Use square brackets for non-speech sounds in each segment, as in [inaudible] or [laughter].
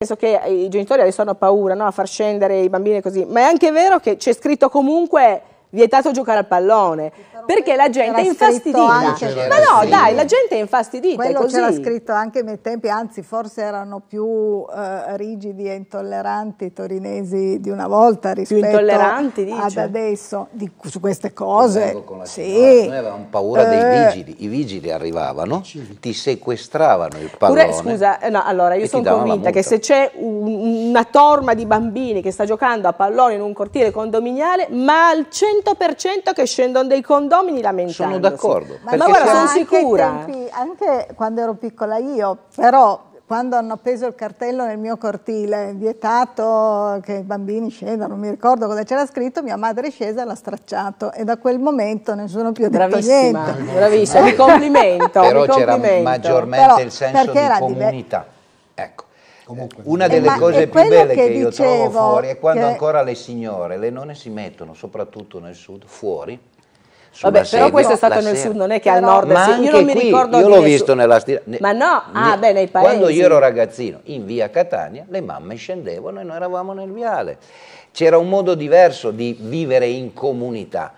Penso che eh, i genitori adesso hanno paura no? a far scendere i bambini così, ma è anche vero che c'è scritto comunque vietato giocare al pallone perché la gente è infastidita. Ma no, sì. dai, la gente è infastidita. Quello c'era scritto anche nei tempi, anzi, forse erano più eh, rigidi e intolleranti i torinesi di una volta rispetto ad adesso di, su queste cose. Sì. Noi avevamo paura dei eh. vigili, i vigili arrivavano, ti sequestravano il pallone. Pure, scusa, eh, no, allora io sono convinta che se c'è un, una torma di bambini che sta giocando a pallone in un cortile condominiale, ma al centro 100% che scendono dei condomini lamentandosi. Sono d'accordo. Ma, ma guarda, sono sicura. Tempi, anche quando ero piccola io, però quando hanno appeso il cartello nel mio cortile, vietato che i bambini scendano, non mi ricordo cosa c'era scritto, mia madre è scesa e l'ha stracciato e da quel momento nessuno più ha detto bravissima, niente. Bravissima, mi complimento. Però c'era maggiormente Però, il senso di comunità. Di... Ecco. Comunque, una eh, delle eh, cose più belle che, che io trovo fuori è quando che... ancora le signore, le nonne si mettono, soprattutto nel sud, fuori. Vabbè, sedia, però questo è stato nel sera. sud, non è che al nord. Ma sì, io non mi qui, ricordo io l'ho visto nella stira. Ne, ma no, ah, ne, beh, nei paesi. Quando io ero ragazzino in via Catania, le mamme scendevano e noi eravamo nel viale. C'era un modo diverso di vivere in comunità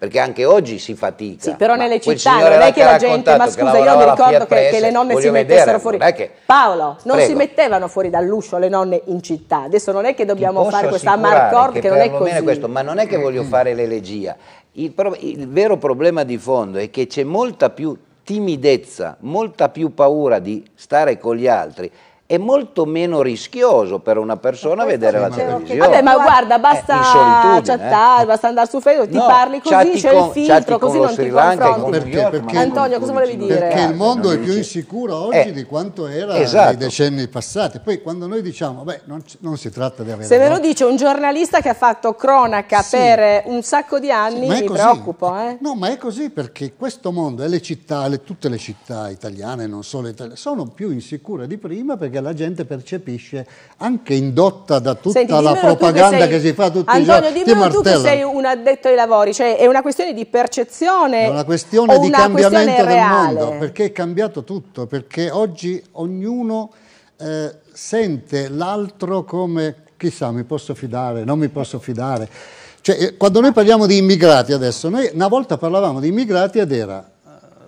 perché anche oggi si fatica. Sì, però nelle città non è che la gente, ma scusa, io mi ricordo che, che, le nonne si mettessero vedere, fuori. che... Paolo, non Prego. si mettevano fuori dall'uscio le nonne in città. Adesso non è che dobbiamo fare questa marcord che, che non è così. Questo, ma non è che voglio fare l'elegia. Il, il vero problema di fondo è che c'è molta più timidezza, molta più paura di stare con gli altri è molto meno rischioso per una persona vedere la televisione. Vabbè, ma eh, guarda, basta chattare, eh. basta andare su Facebook, no, ti parli così, c'è con, il filtro, così non Sri ti Lanka, confronti. Perché, perché, Antonio, cosa volevi dire? Perché il mondo è più insicuro eh. oggi eh, di quanto era esatto. nei decenni passati. Poi quando noi diciamo, beh, non, non si tratta di avere... Se ve lo dice un giornalista che ha fatto cronaca sì. per eh, un sacco di anni, sì, mi così. preoccupo. No, ma è così perché questo mondo e le città, le, tutte le città italiane, non solo italiane, sono più insicure di prima perché la gente percepisce anche indotta da tutta Senti, la propaganda che, sei, che, si fa tutti Antonio, i giorni. Antonio, dimmelo tu che sei un addetto ai lavori, cioè è una questione di percezione È una questione di una cambiamento questione del mondo, perché è cambiato tutto, perché oggi ognuno eh, sente l'altro come chissà mi posso fidare, non mi posso fidare. Cioè, eh, quando noi parliamo di immigrati adesso, noi una volta parlavamo di immigrati ed era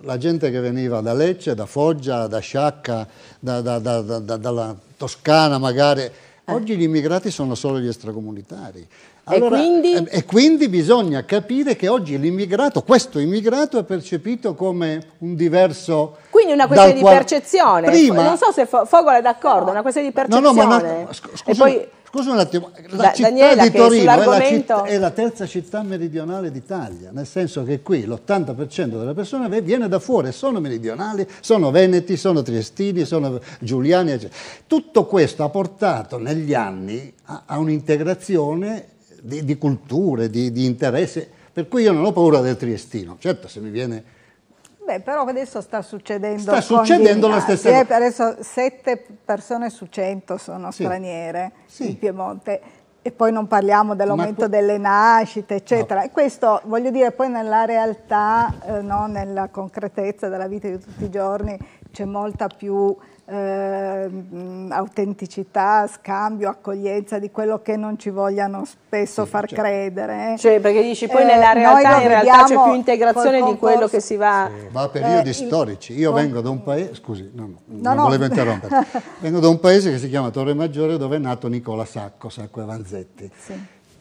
la gente che veniva da Lecce, da Foggia, da Sciacca, da, da, da, dalla Toscana magari. Eh. Oggi gli immigrati sono solo gli extracomunitari. Allora, e, quindi? Eh, e, quindi? bisogna capire che oggi l'immigrato, questo immigrato è percepito come un diverso... Quindi una questione di percezione. Prima, non so se Fogola è d'accordo, no, è una questione di percezione. No, no, ma una, sc- scusa, e poi Scusa un attimo, la da, città Daniela, di Torino è eh, la, citt è la, terza città meridionale d'Italia, nel senso che qui l'80% delle persone viene da fuori, sono meridionali, sono veneti, sono triestini, sono giuliani, eccetera. Tutto questo ha portato negli anni a, a un'integrazione di, di, culture, di, di interessi, per cui io non ho paura del triestino, certo se mi viene Beh, però adesso sta succedendo. Sta succedendo la stessa cosa. Eh, adesso 7 persone su 100 sono sì. straniere sì. in Piemonte. E poi non parliamo dell'aumento delle nascite, eccetera. No. E questo, voglio dire, poi nella realtà, eh, no, nella concretezza della vita di tutti i giorni, c'è molta più eh, autenticità, scambio, accoglienza di quello che non ci vogliano spesso sì, far cioè. credere. Cioè, perché dici poi eh, nella realtà, in realtà c'è più integrazione di quello che si va. Sì. Va a periodi eh, storici. Io con... vengo da un paese, scusi, no, no, no, non volevo interrompere. [laughs] vengo da un paese che si chiama Torre Maggiore dove è nato Nicola Sacco, Sacco Avanzi Donizetti. Sì.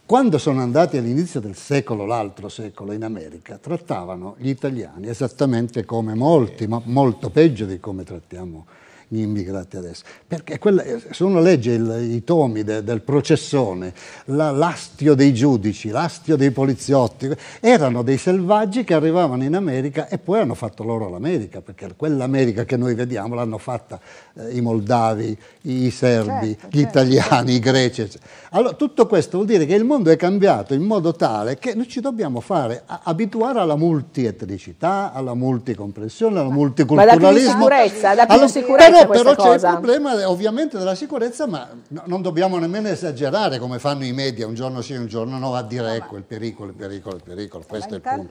Quando sono andati all'inizio del secolo, l'altro secolo, in America, trattavano gli italiani esattamente come molti, ma molto peggio di come trattiamo noi gli immigrati adesso. Perché quella, se uno legge il, i tomi de, del processone, la, l'astio dei giudici, l'astio dei poliziotti, erano dei selvaggi che arrivavano in America e poi hanno fatto loro l'America, perché quell'America che noi vediamo l'hanno fatta eh, i moldavi, i serbi, certo, gli certo, italiani, i greci. Eccetera. Allora tutto questo vuol dire che il mondo è cambiato in modo tale che noi ci dobbiamo fare a, abituare alla multietnicità, alla multicomprensione, alla multiculturalismo. Ma da più sicurezza, da più sicurezza. sicurezza no, però cosa. c'è il problema eh, ovviamente della sicurezza, ma non dobbiamo nemmeno esagerare come fanno i media un giorno sì, un giorno no, a dire ecco il pericolo, il pericolo, il pericolo, eh, questo è il punto.